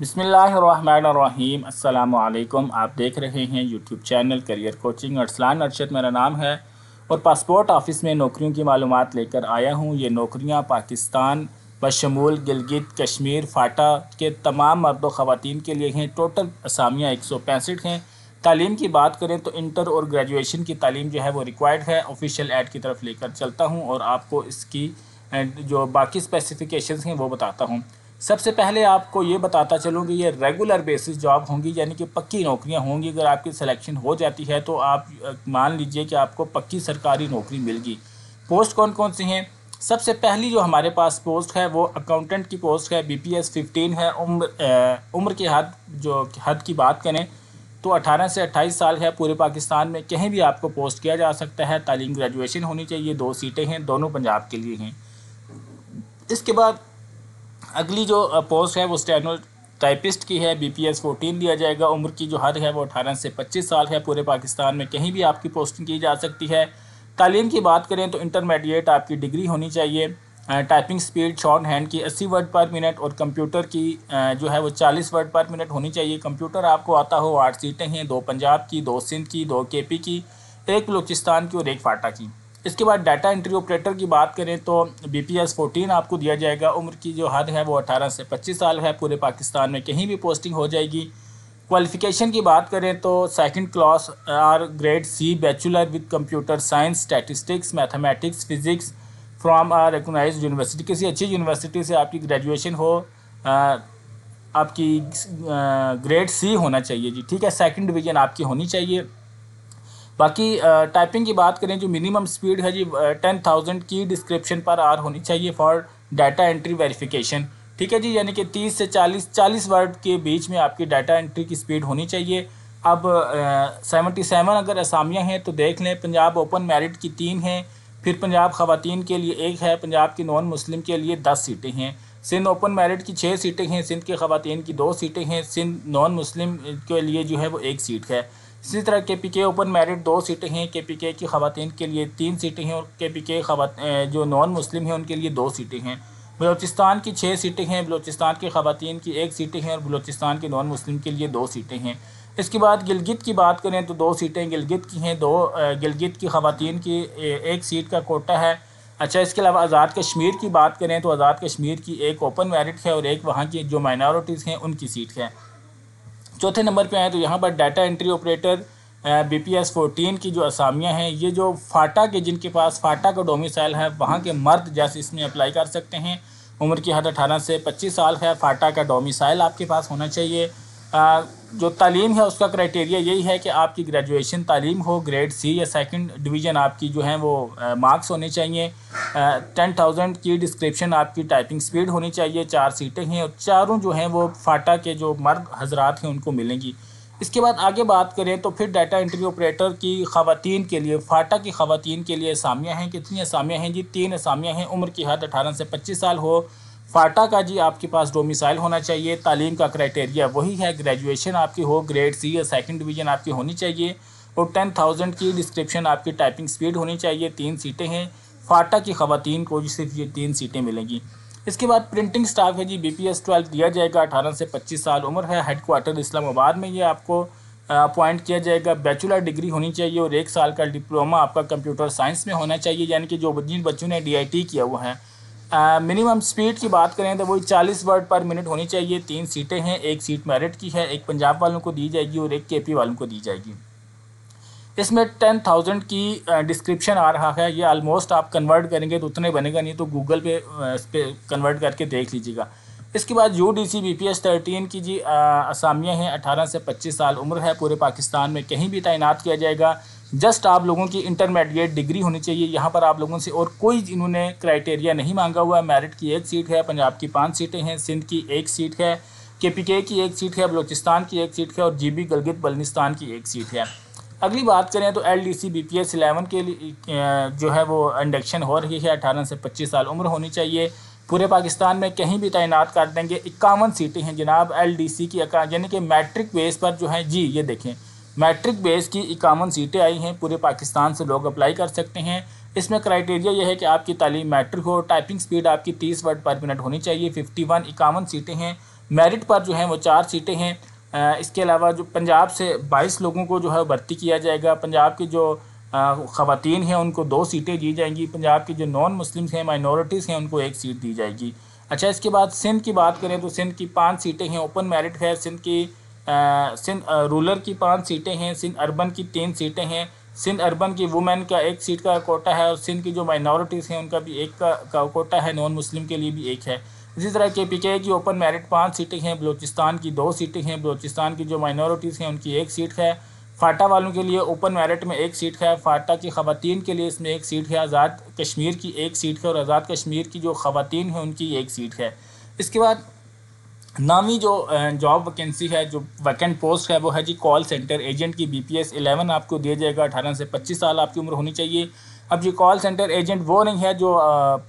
बिसमीम् अल्लाम आप देख रहे हैं YouTube channel career coaching Arsalan Arshad मेरा नाम है और पासपोर्ट ऑफिस में नौकरियों की मालूम लेकर आया हूँ ये नौकरियाँ पाकिस्तान बशमूल गिलगित कश्मीर फाटा के तमाम मर्द ख़वान के लिए हैं टोटल असामियाँ एक सौ पैंसठ हैं तालीम की बात करें तो इंटर और ग्रेजुएशन की तालीम जो है वो रिक्वायर्ड है ऑफिशियल एड की तरफ लेकर चलता हूँ और आपको इसकी जो बाकी स्पेसिफ़िकेशन हैं वो बताता हूँ सबसे पहले आपको ये बताता चलूँ कि ये रेगुलर बेसिस जॉब होंगी यानी कि पक्की नौकरियाँ होंगी अगर आपकी सिलेक्शन हो जाती है तो आप मान लीजिए कि आपको पक्की सरकारी नौकरी मिलगी पोस्ट कौन कौन सी हैं सबसे पहली जो हमारे पास पोस्ट है वो अकाउंटेंट की पोस्ट है बी पी एस फिफ्टीन है उम्र उम्र की हद जो हद की बात करें तो 18 से 28 साल है पूरे पाकिस्तान में कहीं भी आपको पोस्ट किया जा सकता है तालीम ग्रेजुएशन होनी चाहिए दो सीटें हैं दोनों पंजाब के लिए हैं इसके बाद अगली जो पोस्ट है वो स्टेनो टाइपिस्ट की है बी पी एस फोर्टीन दिया जाएगा उम्र की जो हद है वो अठारह से पच्चीस साल है पूरे पाकिस्तान में कहीं भी आपकी पोस्टिंग की जा सकती है तालीम की बात करें तो इंटरमीडिएट आपकी डिग्री होनी चाहिए टाइपिंग स्पीड शॉर्ट हैंड की अस्सी वर्ड पर मिनट और कंप्यूटर की जो है वो चालीस वर्ड पर मिनट होनी चाहिए कंप्यूटर आपको आता हो आठ सीटें हैं दो पंजाब की दो सिंध की दो के पी की एक बलूचिस्तान की और एक फाटा की इसके बाद डाटा एंट्री ऑपरेटर की बात करें तो बी पी एस फोर्टीन आपको दिया जाएगा उम्र की जो हद है वो अठारह से पच्चीस साल है पूरे पाकिस्तान में कहीं भी पोस्टिंग हो जाएगी क्वालिफ़िकेशन की बात करें तो second class or grade C bachelor with computer science statistics mathematics physics from or recognise university किसी अच्छी यूनिवर्सिटी से आपकी ग्रेजुएशन हो आ, आपकी ग्रेड सी होना चाहिए जी ठीक है सेकंड डिवीज़न आपकी होनी चाहिए बाकी टाइपिंग की बात करें जो मिनिमम स्पीड है जी ten thousand key depression per hour होनी चाहिए फॉर डाटा एंट्री वेरिफिकेशन ठीक है जी यानी कि तीस से चालीस चालीस वर्ड के बीच में आपकी डाटा एंट्री की स्पीड होनी चाहिए अब सेवेंटी सेवन अगर असामियाँ हैं तो देख लें पंजाब ओपन मेरिट की तीन हैं फिर पंजाब ख़वातीन के लिए एक है पंजाब की नॉन मुस्लिम के लिए दस सीटें हैं सिंध ओपन मेरिट की छः सीटें हैं सिंध के ख़वातीन की दो सीटें हैं सिंध नॉन मुस्लिम के लिए जो है वो एक सीट है इसी तरह के पी के ओपन मेरिट दो सीटें हैं के पी के की खातन के लिए तीन सीटें हैं और के पी के जो नॉन मुस्लिम हैं उनके लिए दो सीटें हैं बलोचिस्तान की छः सीटें हैं बलोचिस्तान की खातन की एक सीटें हैं और बलोचिस्तान के नॉन मुस्लिम के लिए दो सीटें हैं इसके बाद गिलगित की बात करें तो दो सीटें गिलगित की हैं दो गिलगित की खातन की एक सीट का कोटा है अच्छा इसके अलावा आज़ाद कश्मीर की बात करें तो आज़ाद कश्मीर की एक ओपन मेरिट है और एक वहाँ की जो माइनॉरिटीज़ हैं उनकी सीट है चौथे नंबर पे आए तो यहाँ पर data entry operator B P S fourteen की जो असामियाँ हैं ये जो फाटा के जिनके पास फाटा का डोमिसाइल है वहाँ के मर्द जैसे इसमें अप्लाई कर सकते हैं उम्र की हद अठारह से पच्चीस साल है फाटा का डोमिसाइल आपके पास होना चाहिए जो तालीम है उसका क्राइटेरिया यही है कि आपकी ग्रेजुएशन तालीम हो ग्रेड सी या सेकंड डिवीज़न आपकी जो है वो मार्क्स होने चाहिए टेन थाउजेंड की डिस्क्रिप्शन आपकी टाइपिंग स्पीड होनी चाहिए चार सीटें हैं और चारों जो हैं वो फाटा के जो मर्द हजरात हैं उनको मिलेंगी इसके बाद आगे बात करें तो फिर डाटा एंट्री ऑपरेटर की खातन के लिए फाटा की खातन के लिए असामियाँ हैं कितनी असामियाँ हैं जी तीन असामियाँ हैं उम्र की हद अठारह से पच्चीस साल हो फाटा का जी आपके पास डोमिसाइल होना चाहिए तालीम का क्राइटेरिया वही है ग्रेजुएशन आपकी हो ग्रेड सी या सेकंड डिवीजन आपकी होनी चाहिए और टेन थाउजेंड की डिस्क्रिप्शन आपकी टाइपिंग स्पीड होनी चाहिए तीन सीटें हैं फाटा की खातन को सिर्फ ये तीन सीटें मिलेंगी इसके बाद प्रिंटिंग स्टाफ है जी बी पी एस दिया जाएगा अठारह से पच्चीस साल उम्र है हेडकोार्टर इस्लामाबाद में ये आपको अपॉइंट किया जाएगा बैचुलर डिग्री होनी चाहिए और एक साल का डिप्लोमा आपका कंप्यूटर साइंस में होना चाहिए यानी कि जो जिन बच्चों ने डी आई टी किया हुआ है मिनिमम uh, स्पीड की बात करें तो वही चालीस वर्ड पर मिनट होनी चाहिए तीन सीटें हैं एक सीट मेरिट की है एक पंजाब वालों को दी जाएगी और एक पी वालों को दी जाएगी इसमें ten thousand key depression uh, आ रहा है ये ऑलमोस्ट आप कन्वर्ट करेंगे तो उतने बनेगा नहीं तो गूगल पे uh, इस पर कन्वर्ट करके देख लीजिएगा इसके बाद U D C B P S thirteen की जी असामियाँ हैं अठारह से पच्चीस साल उम्र है पूरे पाकिस्तान में कहीं भी तैनात किया जाएगा जस्ट आप लोगों की इंटरमीडिएट डिग्री होनी चाहिए यहाँ पर आप लोगों से और कोई इन्होंने क्राइटेरिया नहीं मांगा हुआ है मेरिट की एक सीट है पंजाब की पाँच सीटें हैं सिंध की एक सीट है के पी के की एक सीट है बलोचिस्तान की एक सीट है और जी बी गलगित बल्लिस्तान की एक सीट है अगली बात करें तो L D C B P S eleven के लिए जो है वो इंडक्शन हो रही है अठारह से पच्चीस साल उम्र होनी चाहिए पूरे पाकिस्तान में कहीं भी तैनात कर देंगे इक्यावन सीटें हैं जनाब एल डी सी की यानी कि मैट्रिक बेस पर जो है जी ये देखें मैट्रिक बेस की इक्यावन सीटें आई हैं पूरे पाकिस्तान से लोग अप्लाई कर सकते हैं इसमें क्राइटेरिया यह है कि आपकी तालीम मैट्रिक हो टाइपिंग स्पीड आपकी तीस वर्ड पर मिनट होनी चाहिए फिफ्टी वन इक्यावन सीटें हैं मेरिट पर जो है वो चार सीटें हैं इसके अलावा जो पंजाब से बाईस लोगों को जो है भर्ती किया जाएगा पंजाब की जो ख़वान हैं उनको दो सीटें दी जाएंगी पंजाब की जो नॉन मुस्लिम्स हैं माइनॉरिटीज़ हैं उनको एक सीट दी जाएगी अच्छा इसके बाद सिंध की बात करें तो सिंध की पाँच सीटें हैं ओपन मेरिट है सिंध की सिंध रूरल की पाँच सीटें हैं सिंध अर्बन की तीन सीटें हैं सिंध अर्बन की वुमेन का एक सीट का कोटा है और सिंध की जो माइनॉरिटीज़ हैं उनका भी एक का, का कोटा है नॉन मुस्लिम के लिए भी एक है इसी तरह के पी के की ओपन मेरिट पाँच सीटें हैं बलूचिस्तान की दो सीटें हैं बलूचिस्तान की जो माइनॉरिटीज़ हैं उनकी एक सीट है फाटा वालों के लिए ओपन मेरिट में एक सीट है फाटा की ख़वान के लिए इसमें एक सीट है आज़ाद कश्मीर की एक सीट है और आज़ाद कश्मीर की जो ख़वान हैं उनकी एक सीट है इसके बाद नामी जो जॉब वैकेंसी है जो वैकेंट पोस्ट है वो है जी कॉल सेंटर एजेंट की बी पी एस एलेवन आपको दिया जाएगा अठारह से पच्चीस साल आपकी उम्र होनी चाहिए अब ये कॉल सेंटर एजेंट वो नहीं है जो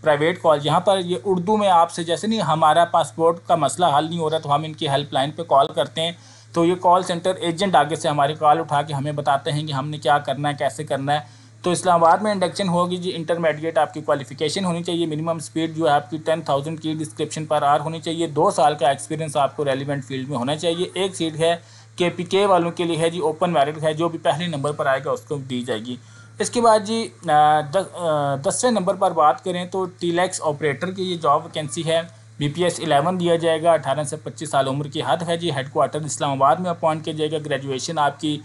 प्राइवेट कॉल यहाँ पर ये उर्दू में आपसे जैसे नहीं हमारा पासपोर्ट का मसला हल नहीं हो रहा तो हम इनकी हेल्पलाइन पर कॉल करते हैं तो ये कॉल सेंटर एजेंट आगे से हमारी कॉल उठा के हमें बताते हैं कि हमने क्या करना है कैसे करना है तो इस्लामाबाद में इंडक्शन होगी जी इंटरमीडिएट आपकी क्वालिफिकेशन होनी चाहिए मिनिमम स्पीड जो है आपकी ten thousand key depression per hour होनी चाहिए दो साल का एक्सपीरियंस आपको रेलिवेंट फील्ड में होना चाहिए एक सीट है के पी के वालों के लिए है जी ओपन मेरिट है जो भी पहले नंबर पर आएगा उसको दी जाएगी इसके बाद जी दसवें नंबर पर बात करें तो टीलैक्स ऑपरेटर e की ये जॉब वैकेंसी है बी पी एस एलेवन दिया जाएगा अठारह से पच्चीस साल उम्र की हद है जी हेड क्वार्टर इस्लामाबाद में अपॉइंट किया जाएगा ग्रेजुएशन आपकी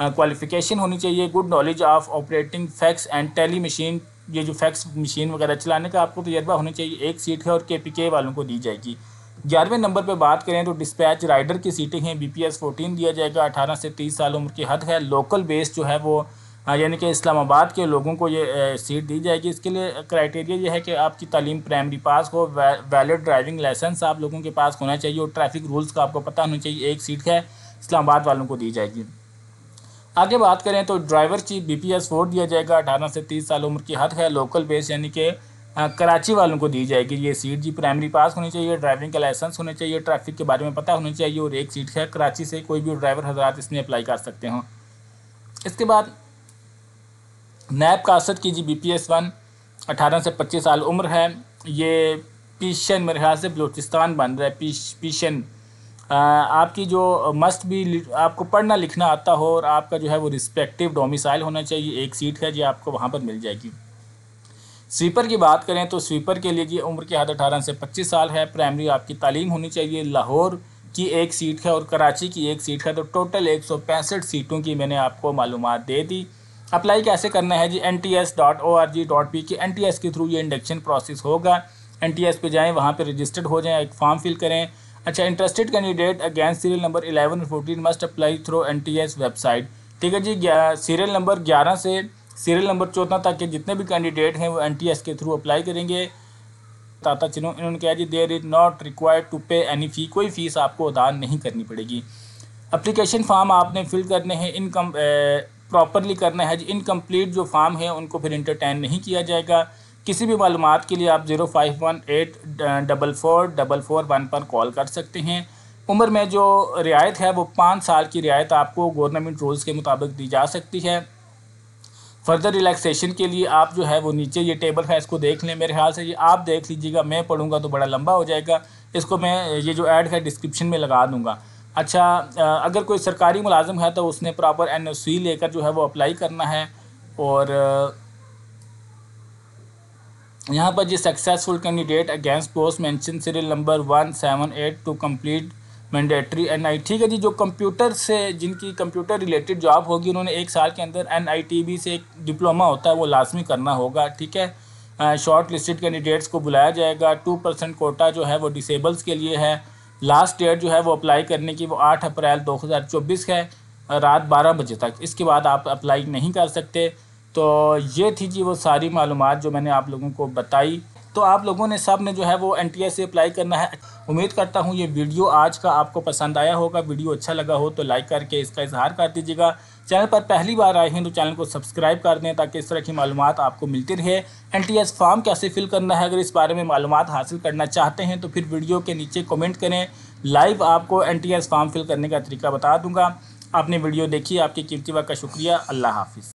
क्वालिफिकेशन होनी चाहिए good knowledge of operating fax and tele machine ये जो फैक्स मशीन वगैरह चलाने का आपको तजर्बा होना चाहिए एक सीट है और के पी के वालों को दी जाएगी ग्यारहवें नंबर पर बात करें तो डिस्पैच राइडर की सीटें हैं बी पी एस फोर्टीन दिया जाएगा अठारह से तीस साल उम्र की हद है लोकल बेस जो है वो यानी कि इस्लामाबाद के लोगों को ये सीट दी जाएगी इसके लिए क्राइटेरिया ये है कि आपकी तालीम प्राइमरी पास हो वैलिड ड्राइविंग लाइसेंस आप लोगों के पास होना चाहिए और ट्रैफिक रूल्स का आपको पता होना चाहिए एक सीट है इस्लामाबाद वालों को दी जाएगी आगे बात करें तो ड्राइवर की बी पी एस फोर दिया जाएगा अठारह से तीस साल उम्र की हद है लोकल बेस यानी कि कराची वालों को दी जाएगी ये सीट जी प्राइमरी पास होनी चाहिए ड्राइविंग का लाइसेंस होना चाहिए ट्रैफिक के बारे में पता होना चाहिए और एक सीट है कराची से कोई भी ड्राइवर हजरात इसमें अप्लाई कर सकते हो इसके बाद नैब कासद की जी बी पी एस वन अठारह से पच्चीस साल उम्र है ये पीशन मेरे ख्याल से बलोचिस्तान बन रहा है पीश पीशन आपकी जो मस्ट भी आपको पढ़ना लिखना आता हो और आपका जो है वो रिस्पेक्टिव डोमिसाइल होना चाहिए एक सीट है जो आपको वहाँ पर मिल जाएगी स्वीपर की बात करें तो स्वीपर के लिए जी उम्र की हद अठारह से पच्चीस साल है प्राइमरी आपकी तालीम होनी चाहिए लाहौर की एक सीट है और कराची की एक सीट है तो टोटल एक सौ पैंसठ सीटों की मैंने आपको मालूम दे दी अप्लाई कैसे करना है जी N T S dot O R G dot P K N T S के थ्रू ये इंडक्शन प्रोसेस होगा एन टी एस पे जाएँ वहाँ पर रजिस्टर्ड हो जाएँ एक फॉर्म फिल करें अच्छा interested candidate against serial number eleven और fourteen must apply through N T S website ठीक है जी सीरियल नंबर ग्यारह से सीरियल नंबर चौदह तक के जितने भी कैंडिडेट हैं वो एन टी एस के थ्रू अप्लाई करेंगे ताता चिन्हों इन्होंने कहा जी there is not required to pay any fee कोई फ़ीस आपको अदा नहीं करनी पड़ेगी अप्लीकेशन फॉर्म आपने फिल करने हैं इनकम प्रॉपरली करना है जी इनकम्प्लीट जो फॉर्म है उनको फिर इंटरटेन नहीं किया जाएगा किसी भी मालूम के लिए आप zero five one eight double four double four one पर कॉल कर सकते हैं उम्र में जो रियायत है वो पाँच साल की रियायत आपको गवर्नमेंट रूल्स के मुताबिक दी जा सकती है फर्दर रिलैक्सेशन के लिए आप जो है वो नीचे ये टेबल है इसको देख लें मेरे ख्याल से ये आप देख लीजिएगा मैं पढ़ूंगा तो बड़ा लंबा हो जाएगा इसको मैं ये जो ऐड है डिस्क्रिप्शन में लगा दूंगा अच्छा अगर कोई सरकारी मुलाजम है तो उसने प्रॉपर एन लेकर जो है वो अप्लाई करना है और यहाँ पर जी successful candidate against post mention serial number one seven eight two complete mandatory N I ठीक है जी जो कंप्यूटर से जिनकी कंप्यूटर रिलेटेड जॉब होगी उन्होंने एक साल के अंदर एन आई टी बी से एक डिप्लोमा होता है वो लाजमी करना होगा ठीक है शॉर्ट लिस्टेड कैंडिडेट्स को बुलाया जाएगा टू परसेंट कोटा जो है वो डिसेबल्स के लिए है लास्ट डेट जो है वो अप्लाई करने की वो आठ अप्रैल दो हज़ार चौबीस है रात बारह बजे तक इसके बाद आप अप्लाई नहीं कर सकते तो ये थी जी वो सारी मालूम जो मैंने आप लोगों को बताई तो आप लोगों ने सब ने जो है वो एन टी से अप्लाई करना है उम्मीद करता हूँ ये वीडियो आज का आपको पसंद आया होगा वीडियो अच्छा लगा हो तो लाइक करके इसका इजहार कर दीजिएगा चैनल पर पहली बार आए हैं तो चैनल को सब्सक्राइब कर दें ताकि इस तरह की मालूम आपको मिलती रहे एन टी एस फॉर्म कैसे फिल करना है अगर इस बारे में मालूम हासिल करना चाहते हैं तो फिर वीडियो के नीचे कमेंट करें लाइव आपको N T S form fill करने का तरीका बता दूंगा आपने वीडियो देखी आपकी कीमती वक्त का शुक्रिया अल्लाह हाफिज़